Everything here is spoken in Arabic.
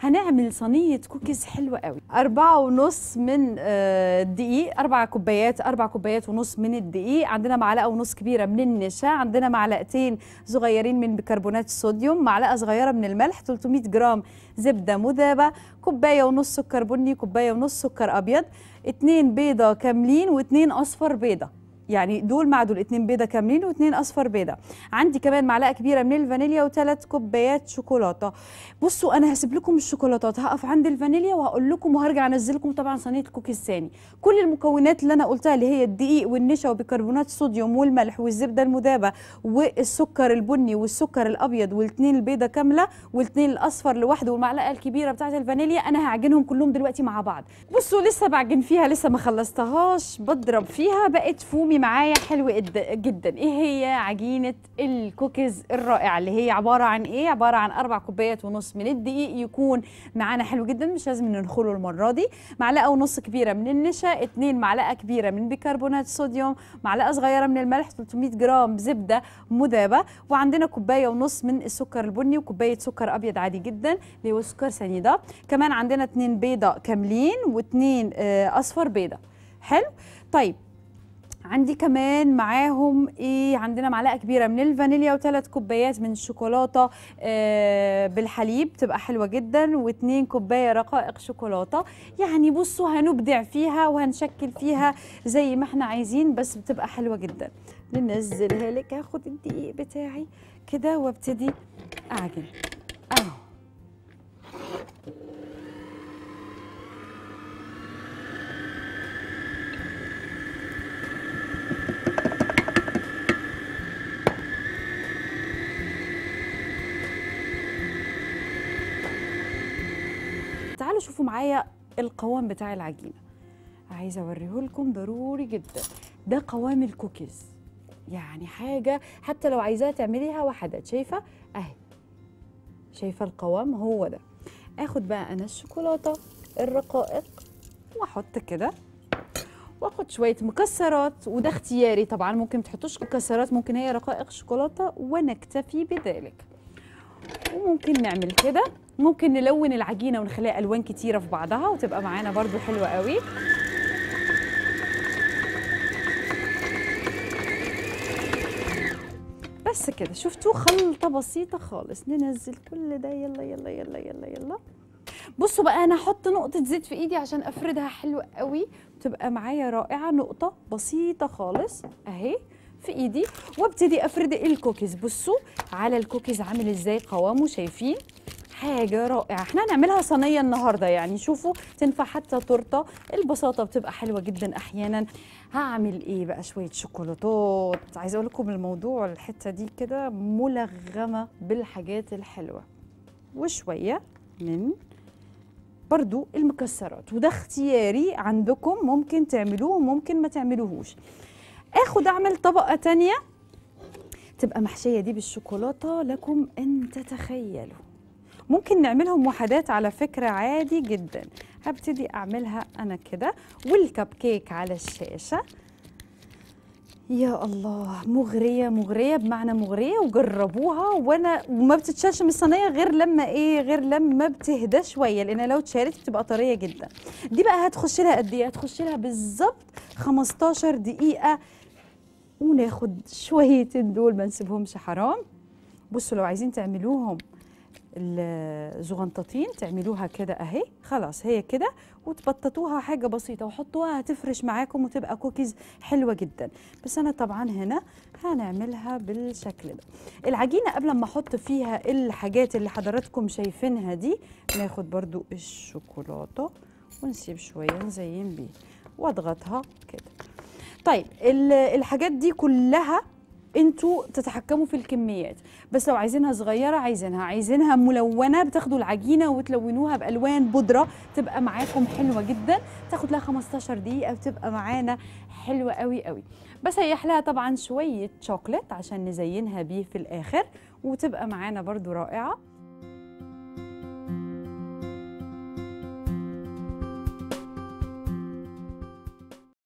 هنعمل صينيه كوكيز حلوه قوي أربعة ونص من آه، الدقيق أربع كوبايات أربع كوبايات ونص من الدقيق عندنا معلقه ونص كبيره من النشا عندنا معلقتين صغيرين من بيكربونات الصوديوم معلقه صغيره من الملح 300 جرام زبده مذابه كوبايه ونص سكر بني كوبايه ونص سكر ابيض اتنين بيضه كاملين واتنين اصفر بيضه يعني دول مع دول اتنين بيضه كاملين واتنين اصفر بيضه عندي كمان معلقه كبيره من الفانيليا وثلاث كوبايات شوكولاته بصوا انا هسيب لكم الشوكولاتات هقف عند الفانيليا وهقول لكم وهرجع انزل لكم طبعا صينيه الكوكي الثاني كل المكونات اللي انا قلتها اللي هي الدقيق والنشا وبيكربونات الصوديوم والملح والزبده المذابه والسكر البني والسكر الابيض والاثنين البيضه كامله والاثنين الاصفر لوحده والمعلقه الكبيره بتاعه الفانيليا انا هعجنهم كلهم دلوقتي مع بعض بصوا لسه بعجن فيها لسه ما خلصتهاش بضرب فيها بقت فومي اللي معايا حلو جدا ايه هي عجينه الكوكيز الرائعه اللي هي عباره عن ايه عباره عن اربع كوبايات ونص من الدقيق يكون معانا حلو جدا مش لازم ننخله المره دي معلقه ونص كبيره من النشا اتنين معلقه كبيره من بيكربونات الصوديوم معلقه صغيره من الملح 300 جرام زبده مذابه وعندنا كوبايه ونص من السكر البني وكوبايه سكر ابيض عادي جدا اللي هو سكر سنيده كمان عندنا اتنين بيضه كاملين واتنين آه، اصفر بيضه حلو طيب عندي كمان معاهم ايه عندنا معلقه كبيره من الفانيليا وثلاث كوبايات من الشوكولاته آه بالحليب تبقى حلوه جدا واثنين كوبايه رقائق شوكولاته يعني بصوا هنبدع فيها وهنشكل فيها زي ما احنا عايزين بس بتبقى حلوه جدا ننزلها لك هاخد الدقيق بتاعي كده وابتدي اعجن اهو تعالوا شوفوا معايا القوام بتاع العجينه عايزه اوريه لكم ضروري جدا ده قوام الكوكيز يعني حاجه حتى لو عايزاها تعمليها وحدات شايفه اهي شايفه القوام هو ده اخد بقى انا الشوكولاته الرقائق واحط كده واخد شويه مكسرات وده اختياري طبعا ممكن تحطوش مكسرات ممكن هي رقائق شوكولاته ونكتفي بذلك وممكن نعمل كده ممكن نلون العجينه ونخليها الوان كتيره في بعضها وتبقى معانا برضو حلوه قوي بس كده شفتوا خلطه بسيطه خالص ننزل كل ده يلا يلا يلا يلا يلا بصوا بقى انا هحط نقطه زيت في ايدي عشان افردها حلو قوي تبقى معايا رائعه نقطه بسيطه خالص اهي في ايدي وابتدي افرد الكوكيز بصوا على الكوكيز عامل ازاي قوامه شايفين حاجه رائعه احنا هنعملها صينيه النهارده يعني شوفوا تنفع حتى تورته البساطه بتبقى حلوه جدا احيانا هعمل ايه بقى شويه شوكولاتات عايزه اقول لكم الموضوع الحته دي كده ملغمه بالحاجات الحلوه وشويه من برضو المكسرات وده اختياري عندكم ممكن تعملوه وممكن ما تعملوهوش اخد اعمل طبقه تانية تبقى محشيه دي بالشوكولاته لكم ان تتخيلوا ممكن نعملهم وحدات على فكرة عادي جدا هبتدي أعملها أنا كده والكب كيك على الشاشة يا الله مغريه مغريه بمعنى مغريه وجربوها وانا وما بتتشالش من الصينيه غير لما ايه غير لما بتهدى شويه لان لو اتشالت بتبقى طريه جدا دي بقى هتخش لها قد ايه هتخش لها بالظبط 15 دقيقه وناخد شويتين دول ما نسيبهمش حرام بصوا لو عايزين تعملوهم الزغنطتين تعملوها كده اهي خلاص هي كده وتبططوها حاجه بسيطه وحطوها هتفرش معاكم وتبقى كوكيز حلوه جدا بس انا طبعا هنا هنعملها بالشكل ده العجينه قبل ما احط فيها الحاجات اللي حضراتكم شايفينها دي ناخد برده الشوكولاته ونسيب شويه نزين بيه واضغطها كده طيب الحاجات دي كلها انتوا تتحكموا في الكميات بس لو عايزينها صغيره عايزينها عايزينها ملونه بتاخدوا العجينه وتلونوها بالوان بودره تبقى معاكم حلوه جدا تاخد لها 15 دقيقه وتبقى معانا حلوه قوي قوي بسيح لها طبعا شويه شوكليت عشان نزينها بيه في الاخر وتبقى معانا برده رائعه